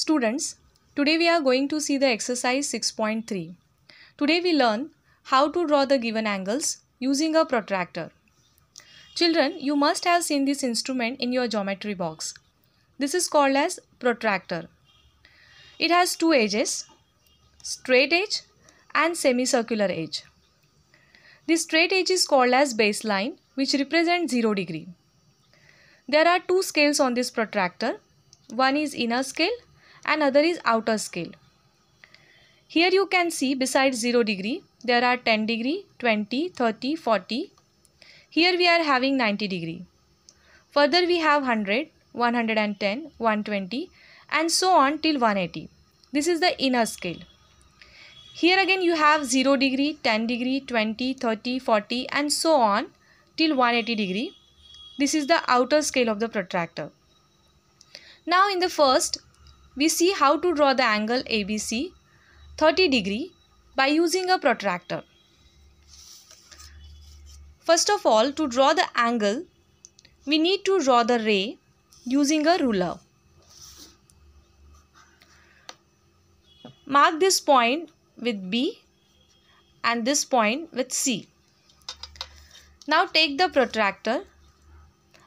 Students, today we are going to see the exercise 6.3. Today we learn how to draw the given angles using a protractor. Children, you must have seen this instrument in your geometry box. This is called as protractor. It has two edges, straight edge and semicircular edge. The straight edge is called as baseline which represents 0 degree. There are two scales on this protractor. One is inner scale and other is outer scale. Here you can see besides 0 degree, there are 10 degree, 20, 30, 40. Here we are having 90 degree. Further we have 100, 110, 120 and so on till 180. This is the inner scale. Here again you have 0 degree, 10 degree, 20, 30, 40 and so on till 180 degree. This is the outer scale of the protractor. Now in the first we see how to draw the angle ABC 30 degree by using a protractor. First of all, to draw the angle, we need to draw the ray using a ruler. Mark this point with B and this point with C. Now take the protractor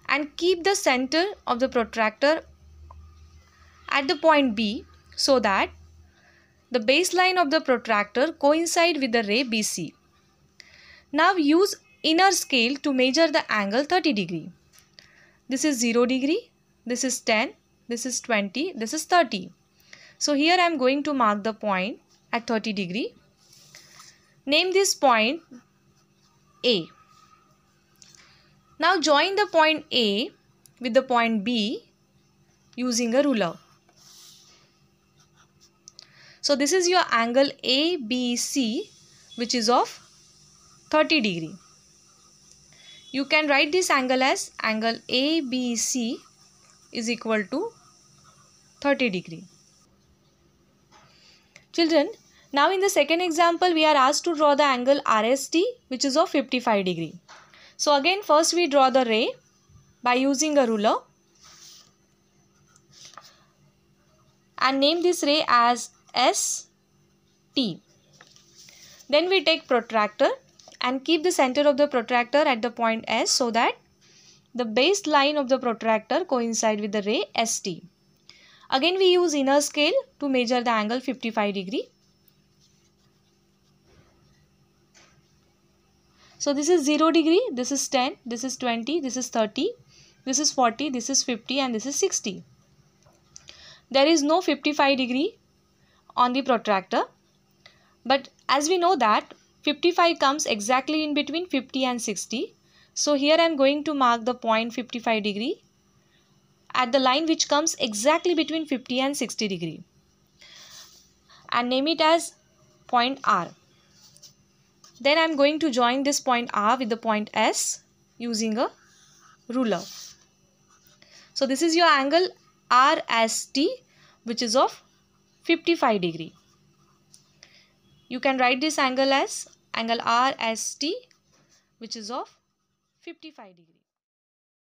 and keep the center of the protractor at the point B so that the baseline of the protractor coincide with the ray BC. Now use inner scale to measure the angle 30 degree. This is 0 degree, this is 10, this is 20, this is 30. So here I am going to mark the point at 30 degree. Name this point A. Now join the point A with the point B using a ruler. So this is your angle ABC which is of 30 degree. You can write this angle as angle ABC is equal to 30 degree. Children, now in the second example, we are asked to draw the angle RST which is of 55 degree. So again first we draw the ray by using a ruler and name this ray as S T. Then we take protractor and keep the center of the protractor at the point S so that the base line of the protractor coincide with the ray ST. Again we use inner scale to measure the angle 55 degree. So this is 0 degree, this is 10, this is 20, this is 30, this is 40, this is 50 and this is 60. There is no 55 degree on the protractor. But as we know that 55 comes exactly in between 50 and 60. So here I am going to mark the point 55 degree at the line which comes exactly between 50 and 60 degree and name it as point R. Then I am going to join this point R with the point S using a ruler. So this is your angle RST which is of 55 degree. You can write this angle as angle RST, which is of 55 degree.